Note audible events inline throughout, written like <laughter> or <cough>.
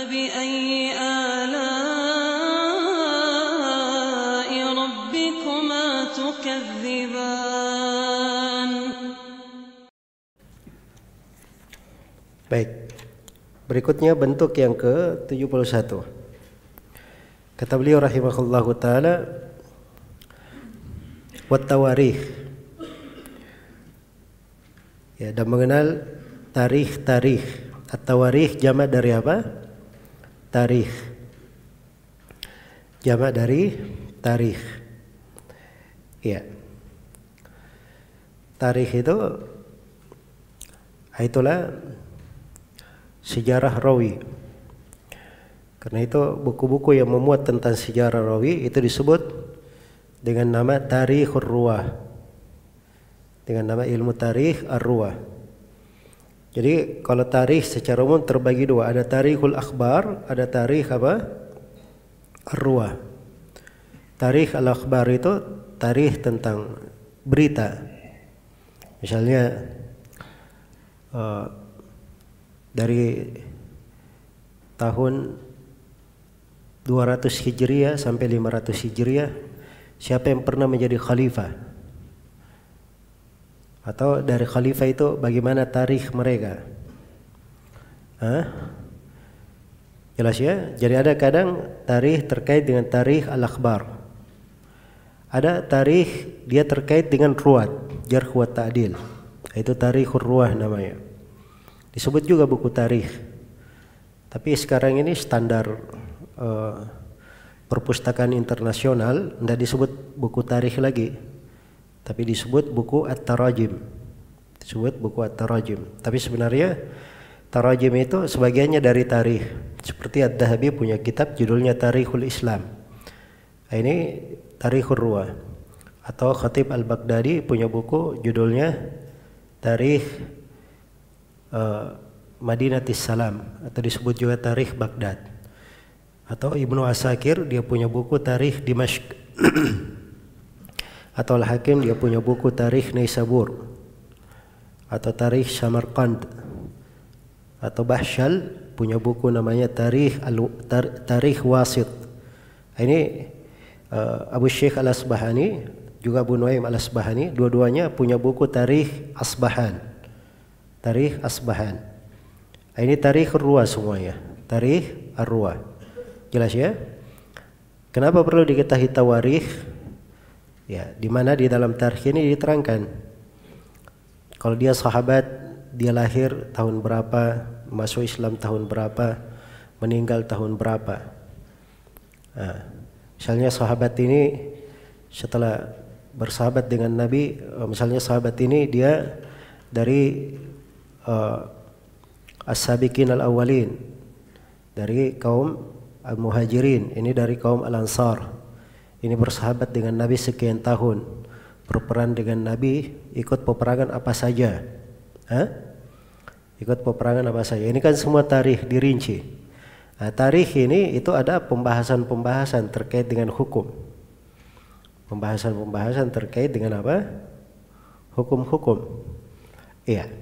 Baik. Berikutnya bentuk yang ke-71. Kata beliau rahimahullah taala wattawarih. Ya, dan mengenal tarikh-tarikh. At-tawarikh jamak dari apa? tarikh. Jamak dari tarikh. Ya. Tarikh itu ah, itulah sejarah rawi. Karena itu buku-buku yang memuat tentang sejarah rawi itu disebut dengan nama tarikh ruwah. Dengan nama ilmu tarikh ar-ruwah. Jadi kalau tarikh secara umum terbagi dua, ada tarikhul akhbar, ada tarikh apa? Arwah. Tarikh al-akhbar itu tarikh tentang berita. Misalnya uh, dari tahun 200 Hijriah sampai 500 Hijriah siapa yang pernah menjadi khalifah atau dari khalifah itu bagaimana tarikh mereka Hah? jelas ya jadi ada kadang tarikh terkait dengan tarikh al-akhbar ada tarikh dia terkait dengan ruwat jarh wa ta'dil itu tarikh ruwah namanya disebut juga buku tarikh tapi sekarang ini standar uh, perpustakaan internasional tidak disebut buku tarikh lagi tapi disebut buku At-Tarajim disebut buku At-Tarajim tapi sebenarnya Tarajim itu sebagiannya dari tarikh seperti Ad-Dahabi punya kitab judulnya Tarikhul Islam nah, ini Tarikhul Ruwah. atau Khatib Al-Baghdadi punya buku judulnya Tarikh uh, Madinatis Salam atau disebut juga Tarikh Baghdad atau Ibnu Asakir dia punya buku Tarikh Dimashq <clears throat> atau Al-Hakim dia punya buku Tarikh Naisabur atau Tarikh Samarkand atau Bahsyal punya buku namanya Tarikh Al Tar Tarikh Wasit. Nah, ini uh, Abu Syekh Al Asbahani juga Abu Nuaim Al Asbahani, dua-duanya punya buku Tarikh Asbahan. Tarikh Asbahan. Nah, ini Tarikh Ruwa semuanya. Tarikh Ar-Ruwa. Jelas ya? Kenapa perlu diketahui tawarikh? ya mana di dalam tarikh ini diterangkan kalau dia sahabat dia lahir tahun berapa masuk Islam tahun berapa meninggal tahun berapa nah, misalnya sahabat ini setelah bersahabat dengan Nabi eh, misalnya sahabat ini dia dari uh, as-sabiqin al-awwalin dari kaum al-muhajirin ini dari kaum al-ansar ini bersahabat dengan Nabi sekian tahun, berperan dengan Nabi, ikut peperangan apa saja. Hah? Ikut peperangan apa saja. Ini kan semua tarikh dirinci. Nah, tarikh ini itu ada pembahasan-pembahasan terkait dengan hukum. Pembahasan-pembahasan terkait dengan apa? Hukum-hukum. Iya.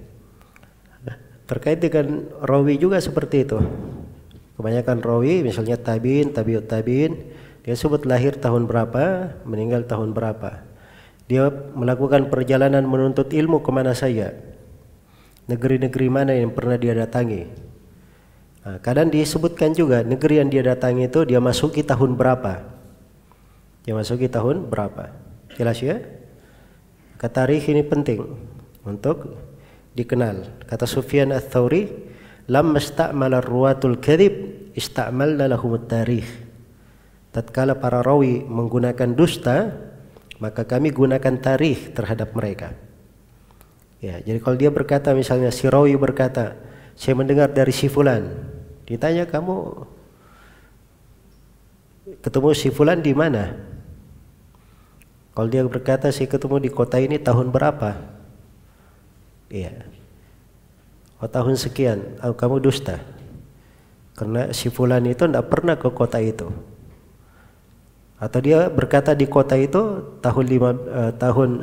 Terkait dengan rawi juga seperti itu. Kebanyakan rawi misalnya tabiin, tabiut tabiin, tabi dia sebut lahir tahun berapa, meninggal tahun berapa. Dia melakukan perjalanan menuntut ilmu kemana saja. Negeri-negeri mana yang pernah dia datangi. Nah, kadang disebutkan juga negeri yang dia datangi itu dia masuki tahun berapa. Dia masuki tahun berapa. Jelas ya? Kata Rih ini penting untuk dikenal. Kata Sufyan ats thawri lam ista'mala ruwatul kadhib, istakmal lahumut tarikh tatkala para rawi menggunakan dusta maka kami gunakan tarikh terhadap mereka ya jadi kalau dia berkata misalnya si rawi berkata saya mendengar dari si fulan ditanya kamu ketemu si fulan di mana kalau dia berkata saya ketemu di kota ini tahun berapa iya oh tahun sekian oh, kamu dusta karena si fulan itu tidak pernah ke kota itu atau dia berkata di kota itu tahun lima, uh, tahun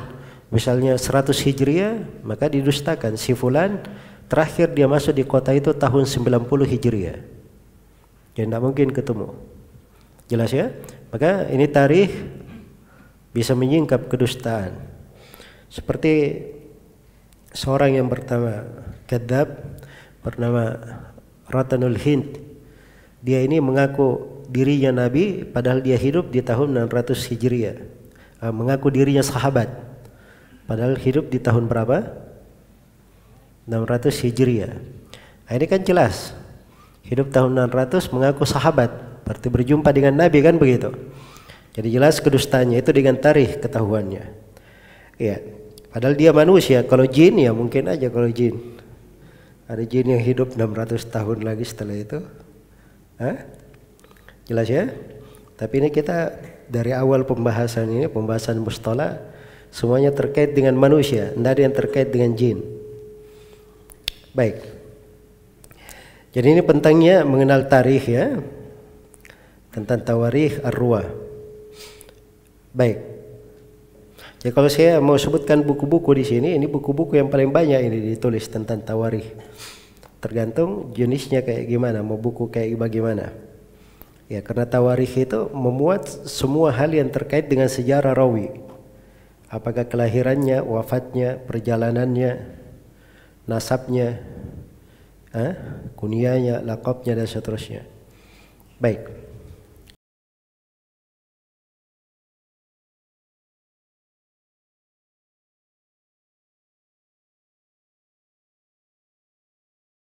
misalnya 100 Hijriah maka didustakan si fulan terakhir dia masuk di kota itu tahun 90 Hijriah ya tidak mungkin ketemu jelas ya maka ini tarikh bisa menyingkap kedustaan seperti seorang yang pertama kedap bernama Ratanul Hind dia ini mengaku dirinya Nabi padahal dia hidup di tahun 600 Hijriah. Eh, mengaku dirinya sahabat padahal hidup di tahun berapa? 600 Hijriah. Nah, ini kan jelas. Hidup tahun 600 mengaku sahabat, berarti berjumpa dengan Nabi kan begitu. Jadi jelas kedustanya itu dengan tarikh ketahuannya. Iya. Padahal dia manusia, kalau jin ya mungkin aja kalau jin. Ada jin yang hidup 600 tahun lagi setelah itu. Hah? Jelas ya? Tapi ini kita dari awal pembahasan ini, pembahasan mustola semuanya terkait dengan manusia, tidak ada yang terkait dengan jin. Baik. Jadi ini pentingnya mengenal tarikh ya. Tentang tawarikh arwah. Baik. Jadi ya, kalau saya mau sebutkan buku-buku di sini, ini buku-buku yang paling banyak ini ditulis tentang tawarikh. Tergantung jenisnya kayak gimana, mau buku kayak bagaimana. Ya, karena tawarikh itu memuat semua hal yang terkait dengan sejarah rawi. Apakah kelahirannya, wafatnya, perjalanannya, nasabnya, eh, kunianya, lakopnya dan seterusnya. Baik.